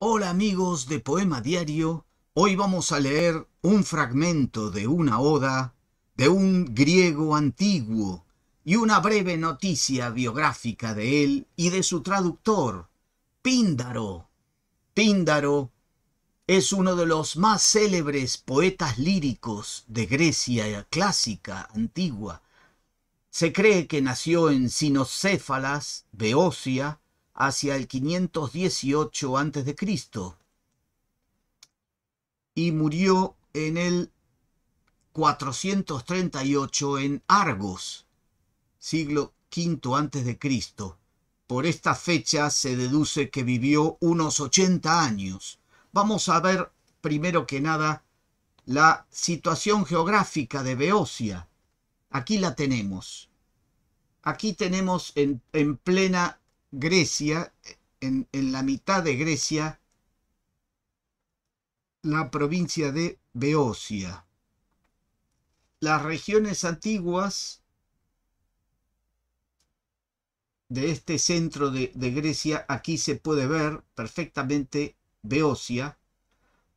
Hola amigos de Poema Diario, hoy vamos a leer un fragmento de una oda de un griego antiguo y una breve noticia biográfica de él y de su traductor, Píndaro. Píndaro es uno de los más célebres poetas líricos de Grecia clásica antigua. Se cree que nació en Sinocéfalas, Beocia, hacia el 518 a.C. y murió en el 438 en Argos, siglo V Cristo Por esta fecha se deduce que vivió unos 80 años. Vamos a ver primero que nada la situación geográfica de Beocia. Aquí la tenemos. Aquí tenemos en, en plena Grecia, en, la mitad de Grecia, la provincia de Beocia. Las regiones antiguas de este centro de, Grecia, aquí se puede ver perfectamente Beocia,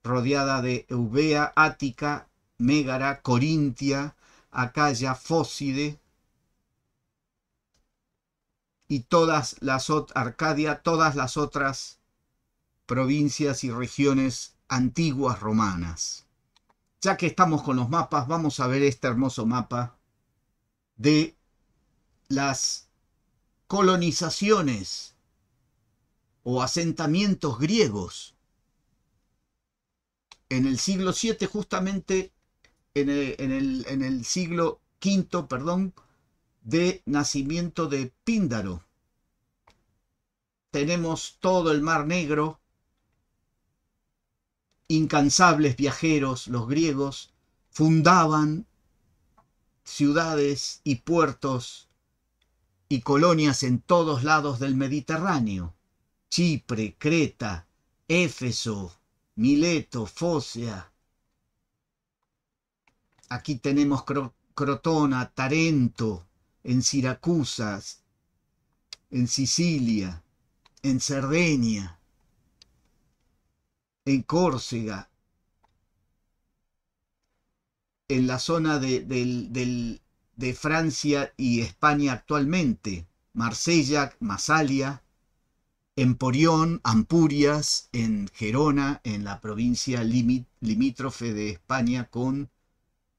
rodeada de Eubea, Ática, Mégara, Corintia, Acaya, Fóside, y todas las Arcadia, todas las otras provincias y regiones antiguas romanas. Ya que estamos con los mapas, vamos a ver este hermoso mapa de las colonizaciones o asentamientos griegos en el siglo VII, justamente en el, en el siglo V, perdón, de nacimiento de Píndaro. Tenemos todo el Mar Negro, incansables viajeros, los griegos, fundaban ciudades y puertos y colonias en todos lados del Mediterráneo. Chipre, Creta, Éfeso, Mileto, Fosia Aquí tenemos Crotona, Tarento, en Siracusas, en Sicilia, en Cerdeña, en Córcega, en la zona de, Francia y España actualmente, Marsella, Masalia, Emporión, Ampurias, en Gerona, en la provincia limítrofe de España con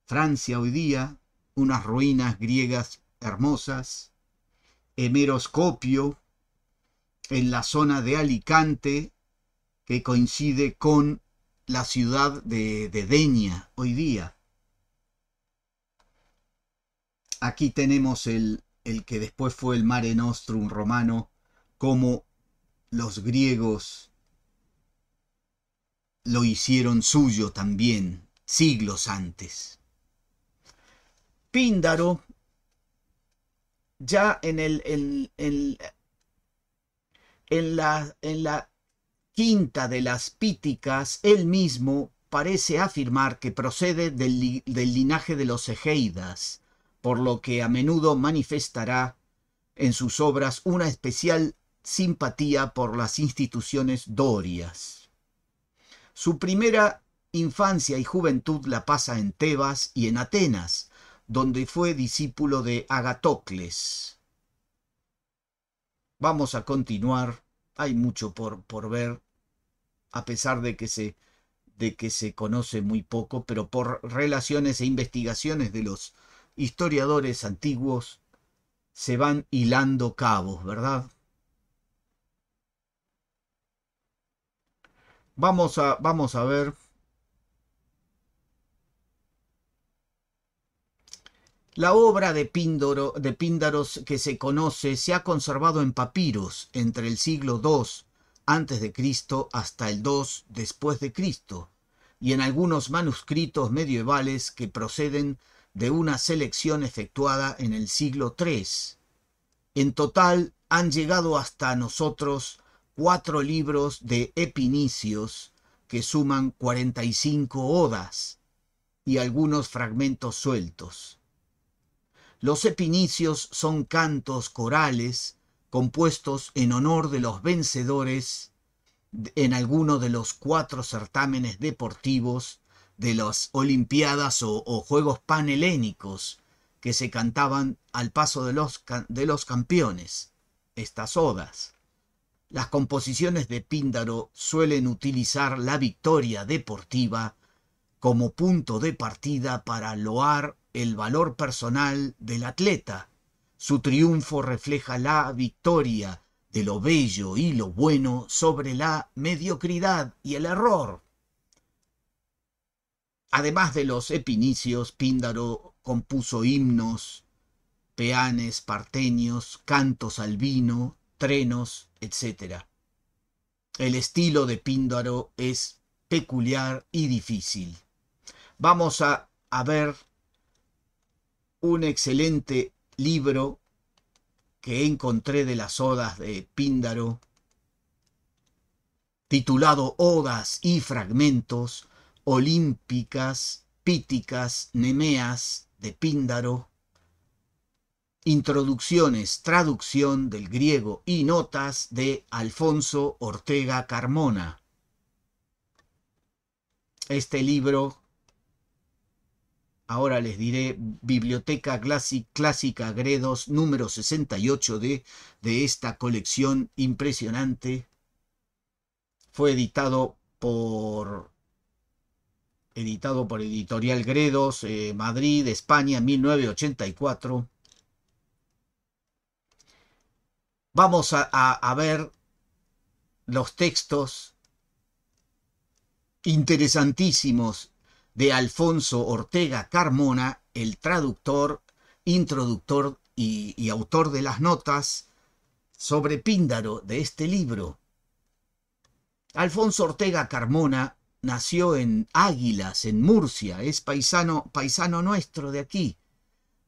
Francia hoy día, unas ruinas griegas hermosas, Hemeroscopio, en la zona de Alicante, que coincide con la ciudad de, Deña hoy día. Aquí tenemos el, el que después fue el Mare Nostrum romano, como los griegos lo hicieron suyo también siglos antes. Píndaro ya en la, quinta de las píticas, él mismo parece afirmar que procede del, del linaje de los Egeidas, por lo que a menudo manifestará en sus obras una especial simpatía por las instituciones dorias. Su primera infancia y juventud la pasa en Tebas y en Atenas, donde fue discípulo de Agatocles. Vamos a continuar, hay mucho por, por ver, a pesar de que, se, de que se conoce muy poco, pero por relaciones e investigaciones de los historiadores antiguos se van hilando cabos, ¿verdad? Vamos a, vamos a ver La obra de, Píndoro de Píndaros que se conoce se ha conservado en papiros entre el siglo II antes de Cristo hasta el II después de Cristo y en algunos manuscritos medievales que proceden de una selección efectuada en el siglo III. En total han llegado hasta nosotros cuatro libros de epinicios que suman 45 odas y algunos fragmentos sueltos. Los epinicios son cantos corales compuestos en honor de los vencedores en alguno de los cuatro certámenes deportivos de las Olimpiadas o, Juegos Panhelénicos que se cantaban al paso de los, de los campeones, estas odas. Las composiciones de Píndaro suelen utilizar la victoria deportiva como punto de partida para loar el valor personal del atleta. Su triunfo refleja la victoria de lo bello y lo bueno sobre la mediocridad y el error. Además de los epinicios, Píndaro compuso himnos, peanes, parteños, cantos al vino, trenos, etc. El estilo de Píndaro es peculiar y difícil. Vamos a, a ver un excelente libro que encontré de las odas de Píndaro, titulado Odas y Fragmentos Olímpicas, Píticas, Nemeas de Píndaro, Introducciones, traducción del griego y notas de Alfonso Ortega Carmona. Este libro ahora les diré, Biblioteca Clásica Gredos, número 68 de, de esta colección impresionante. Fue editado por editado por Editorial Gredos, eh, Madrid, España, 1984. Vamos a ver los textos interesantísimos de Alfonso Ortega Carmona, el traductor, introductor y, autor de las notas sobre Píndaro de este libro. Alfonso Ortega Carmona nació en Águilas, en Murcia, es paisano, paisano nuestro de aquí,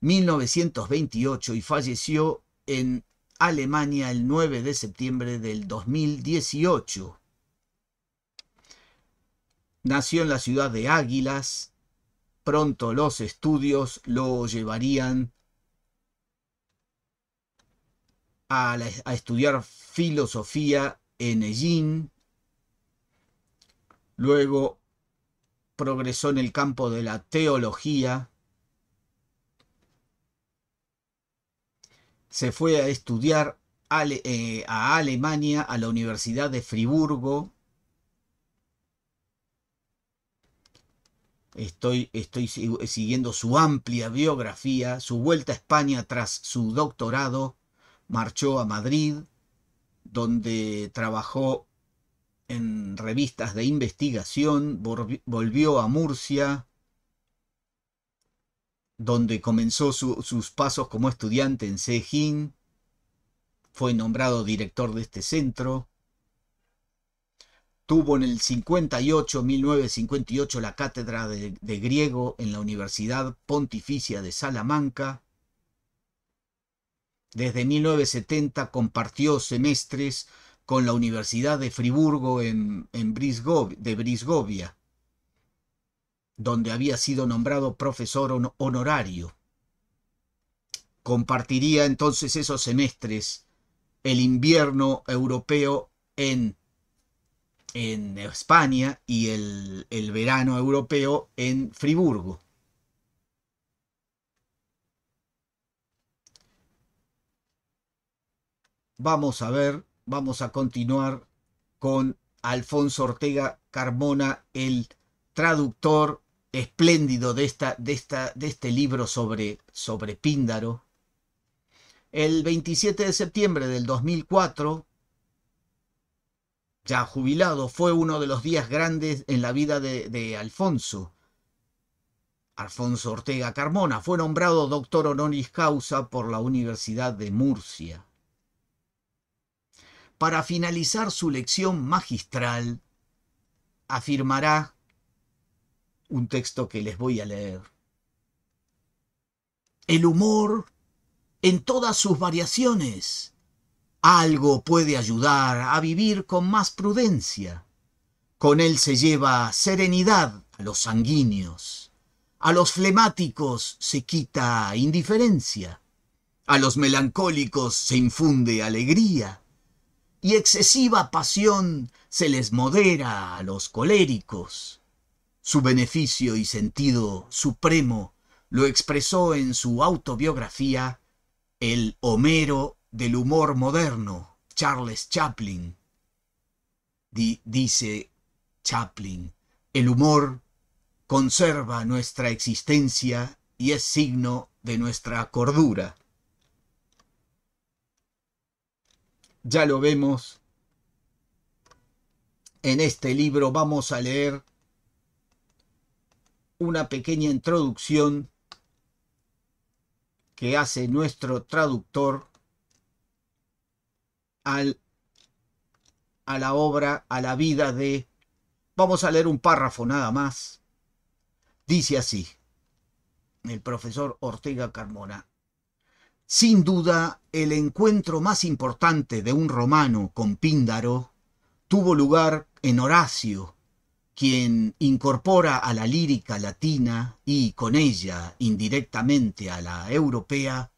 1928 y falleció en Alemania el 9 de septiembre del 2018. Nació en la ciudad de Águilas. Pronto los estudios lo llevarían a, estudiar filosofía en Ellín. Luego progresó en el campo de la teología. Se fue a estudiar eh, a Alemania, a la Universidad de Friburgo, Estoy, siguiendo su amplia biografía, su vuelta a España tras su doctorado. Marchó a Madrid, donde trabajó en revistas de investigación, volvió a Murcia, donde comenzó sus pasos como estudiante en Sejín, fue nombrado director de este centro, Tuvo en el 58, 1958, la cátedra de, griego en la Universidad Pontificia de Salamanca. Desde 1970 compartió semestres con la Universidad de Friburgo en, en de Brisgovia, donde había sido nombrado profesor honorario. Compartiría entonces esos semestres el invierno europeo en en España y el, verano europeo en Friburgo. Vamos a ver, vamos a continuar con Alfonso Ortega Carmona, el traductor espléndido de, esta, de, esta, de este libro sobre, sobre Píndaro. El 27 de septiembre del 2004, ya jubilado, fue uno de los días grandes en la vida de, Alfonso. Alfonso Ortega Carmona fue nombrado doctor honoris causa por la Universidad de Murcia. Para finalizar su lección magistral, afirmará un texto que les voy a leer. El humor en todas sus variaciones algo puede ayudar a vivir con más prudencia. Con él se lleva serenidad a los sanguíneos. A los flemáticos se quita indiferencia. A los melancólicos se infunde alegría. Y excesiva pasión se les modera a los coléricos. Su beneficio y sentido supremo lo expresó en su autobiografía el Homero del humor moderno, Charles Chaplin. dice Chaplin, el humor conserva nuestra existencia y es signo de nuestra cordura. Ya lo vemos. En este libro vamos a leer una pequeña introducción que hace nuestro traductor a la obra, a la vida de... Vamos a leer un párrafo nada más. Dice así el profesor Ortega Carmona. Sin duda, el encuentro más importante de un romano con Píndaro tuvo lugar en Horacio, quien incorpora a la lírica latina y con ella indirectamente a la europea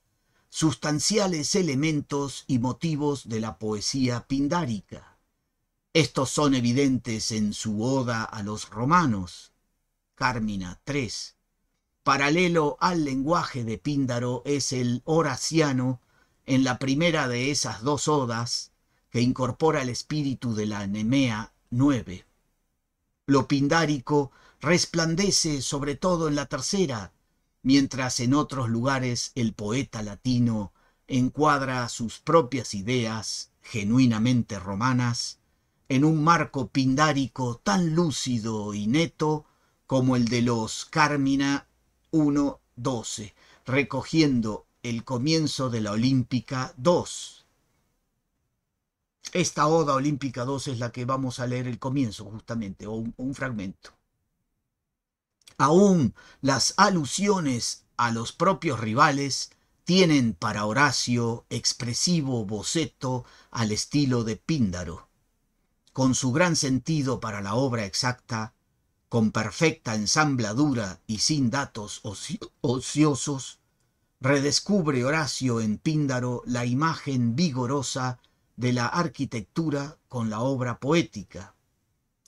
sustanciales elementos y motivos de la poesía pindárica. Estos son evidentes en su Oda a los Romanos, Cármina 3. Paralelo al lenguaje de Píndaro es el horaciano en la primera de esas dos odas que incorpora el espíritu de la Nemea 9. Lo pindárico resplandece sobre todo en la tercera, mientras en otros lugares el poeta latino encuadra sus propias ideas, genuinamente romanas, en un marco pindárico tan lúcido y neto como el de los Cármina 1.12, recogiendo el comienzo de la Olímpica 2. Esta Oda Olímpica 2 es la que vamos a leer el comienzo justamente, o un fragmento. Aún las alusiones a los propios rivales tienen para Horacio expresivo boceto al estilo de Píndaro, con su gran sentido para la obra exacta, con perfecta ensambladura y sin datos ociosos, redescubre Horacio en Píndaro la imagen vigorosa de la arquitectura con la obra poética.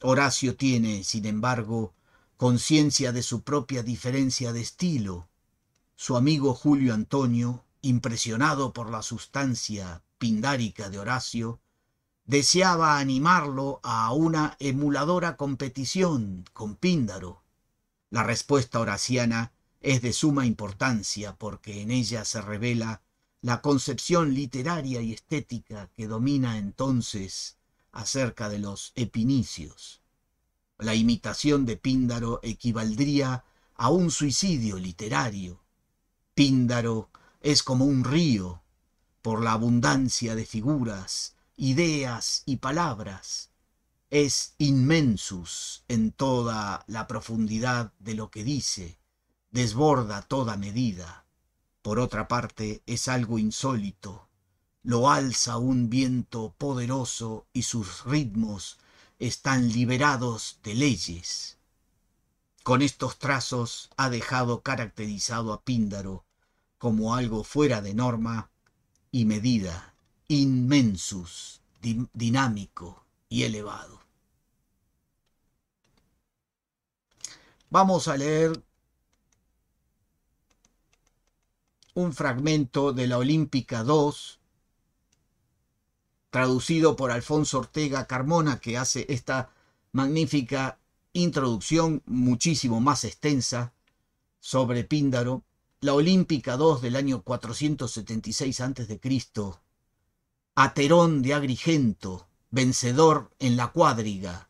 Horacio tiene, sin embargo, conciencia de su propia diferencia de estilo, su amigo Julio Antonio, impresionado por la sustancia pindárica de Horacio, deseaba animarlo a una emuladora competición con Píndaro. La respuesta horaciana es de suma importancia porque en ella se revela la concepción literaria y estética que domina entonces acerca de los epinicios. La imitación de Píndaro equivaldría a un suicidio literario. Píndaro es como un río, por la abundancia de figuras, ideas y palabras. Es inmensus en toda la profundidad de lo que dice, desborda toda medida. Por otra parte, es algo insólito. Lo alza un viento poderoso y sus ritmos están liberados de leyes. Con estos trazos ha dejado caracterizado a Píndaro como algo fuera de norma y medida, inmensus, dinámico y elevado. Vamos a leer un fragmento de la Olímpica II, traducido por Alfonso Ortega Carmona, que hace esta magnífica introducción muchísimo más extensa sobre Píndaro, la Olímpica II del año 476 a.C., Aterón de Agrigento, vencedor en la cuadriga.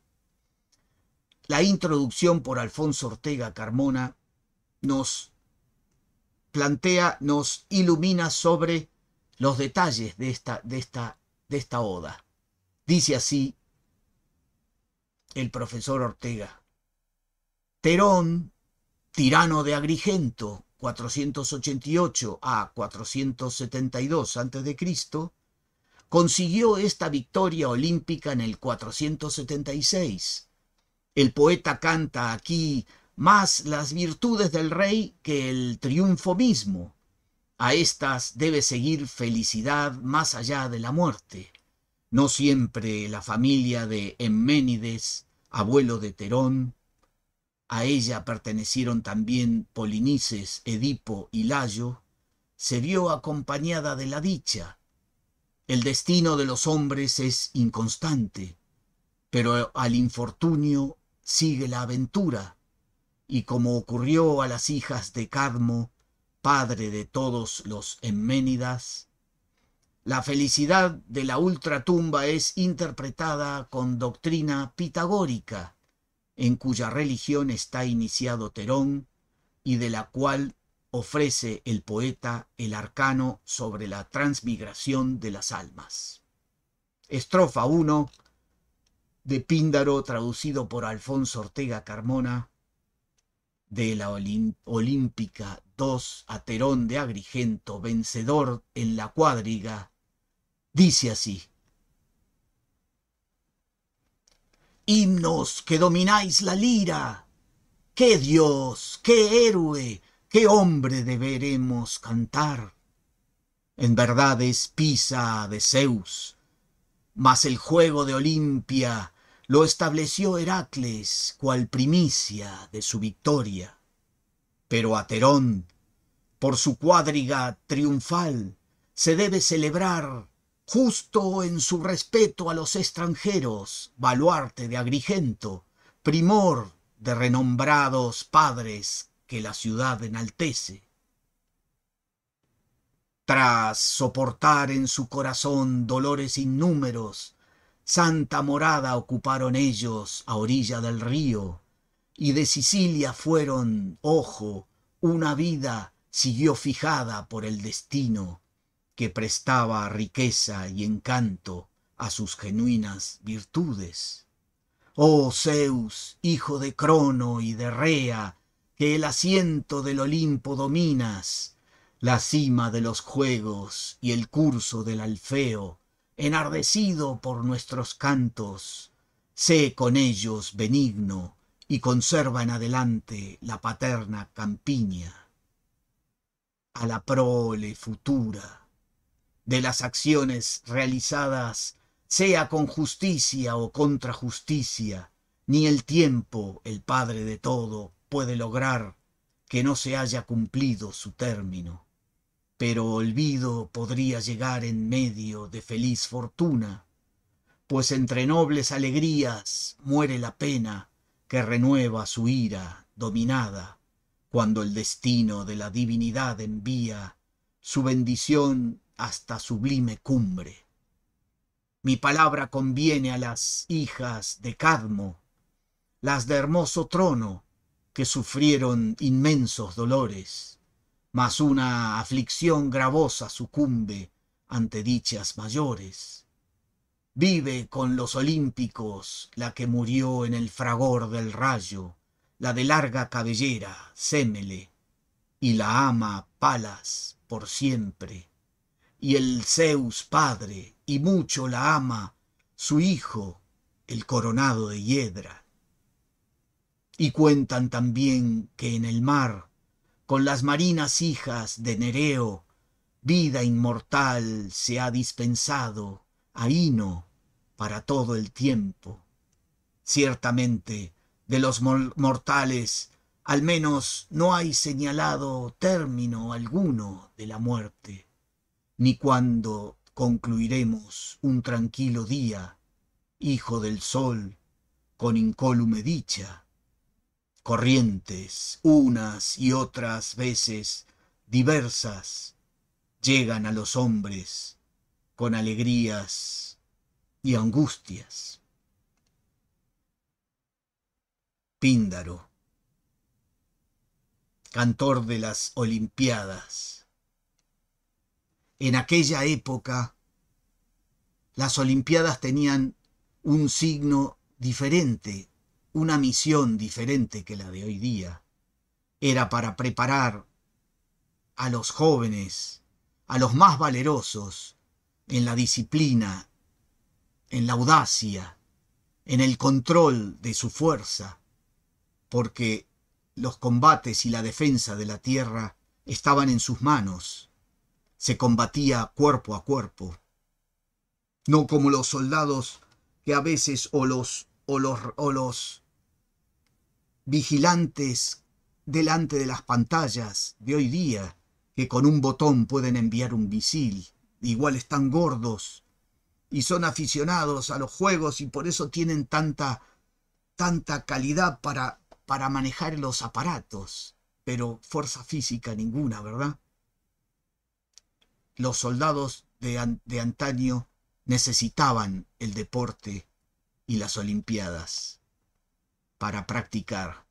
La introducción por Alfonso Ortega Carmona nos plantea, nos ilumina sobre los detalles de esta, de esta de esta oda. Dice así el profesor Ortega. Terón, tirano de Agrigento, 488 a 472 a.C., consiguió esta victoria olímpica en el 476. El poeta canta aquí más las virtudes del rey que el triunfo mismo. A estas debe seguir felicidad más allá de la muerte. No siempre la familia de Emménides, abuelo de Terón, a ella pertenecieron también Polinices, Edipo y Layo, se vio acompañada de la dicha. El destino de los hombres es inconstante, pero al infortunio sigue la aventura, y como ocurrió a las hijas de Cadmo, padre de todos los enménidas, la felicidad de la ultratumba es interpretada con doctrina pitagórica, en cuya religión está iniciado Terón y de la cual ofrece el poeta el arcano sobre la transmigración de las almas. Estrofa 1 de Píndaro, traducido por Alfonso Ortega Carmona, de la Olímpica dos aterón de Agrigento, vencedor en la cuadriga, dice así. Himnos que domináis la lira, qué dios, qué héroe, qué hombre deberemos cantar. En verdad es Pisa de Zeus, mas el juego de Olimpia lo estableció Heracles cual primicia de su victoria. Pero a Terón, por su cuadriga triunfal, se debe celebrar, justo en su respeto a los extranjeros, baluarte de Agrigento, primor de renombrados padres que la ciudad enaltece. Tras soportar en su corazón dolores innúmeros, santa morada ocuparon ellos a orilla del río, y de Sicilia fueron, ojo, una vida siguió fijada por el destino, que prestaba riqueza y encanto a sus genuinas virtudes. Oh Zeus, hijo de Crono y de Rea, que el asiento del Olimpo dominas, la cima de los juegos y el curso del Alfeo, enardecido por nuestros cantos, sé con ellos benigno y conserva en adelante la paterna campiña. A la prole futura de las acciones realizadas, sea con justicia o contra justicia, ni el tiempo, el Padre de todo, puede lograr que no se haya cumplido su término pero olvido podría llegar en medio de feliz fortuna, pues entre nobles alegrías muere la pena que renueva su ira dominada, cuando el destino de la divinidad envía su bendición hasta sublime cumbre. Mi palabra conviene a las hijas de Cadmo, las de hermoso trono, que sufrieron inmensos dolores mas una aflicción gravosa sucumbe ante dichas mayores. Vive con los olímpicos la que murió en el fragor del rayo, la de larga cabellera, Semele, y la ama Palas por siempre. Y el Zeus padre, y mucho la ama, su hijo, el coronado de hiedra. Y cuentan también que en el mar con las marinas hijas de Nereo, vida inmortal se ha dispensado a Hino para todo el tiempo. Ciertamente, de los mortales, al menos no hay señalado término alguno de la muerte, ni cuando concluiremos un tranquilo día, hijo del sol, con incólume dicha, corrientes, unas y otras veces diversas, llegan a los hombres con alegrías y angustias. Píndaro, cantor de las Olimpiadas. En aquella época, las Olimpiadas tenían un signo diferente una misión diferente que la de hoy día. Era para preparar a los jóvenes, a los más valerosos, en la disciplina, en la audacia, en el control de su fuerza, porque los combates y la defensa de la tierra estaban en sus manos. Se combatía cuerpo a cuerpo. No como los soldados que a veces o los o los, o los vigilantes delante de las pantallas de hoy día, que con un botón pueden enviar un misil, igual están gordos y son aficionados a los juegos y por eso tienen tanta, tanta calidad para, para manejar los aparatos, pero fuerza física ninguna, ¿verdad? Los soldados de, de antaño necesitaban el deporte y las Olimpiadas para practicar.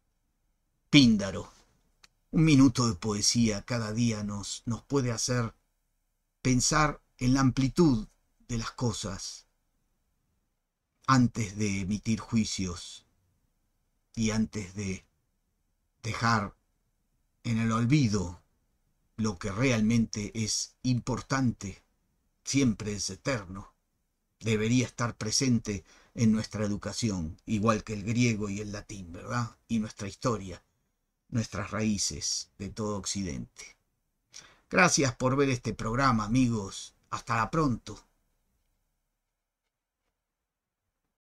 Píndaro. Un minuto de poesía cada día nos, nos puede hacer pensar en la amplitud de las cosas antes de emitir juicios y antes de dejar en el olvido lo que realmente es importante, siempre es eterno, debería estar presente en nuestra educación, igual que el griego y el latín, ¿verdad? Y nuestra historia, nuestras raíces de todo Occidente. Gracias por ver este programa, amigos. Hasta la pronto.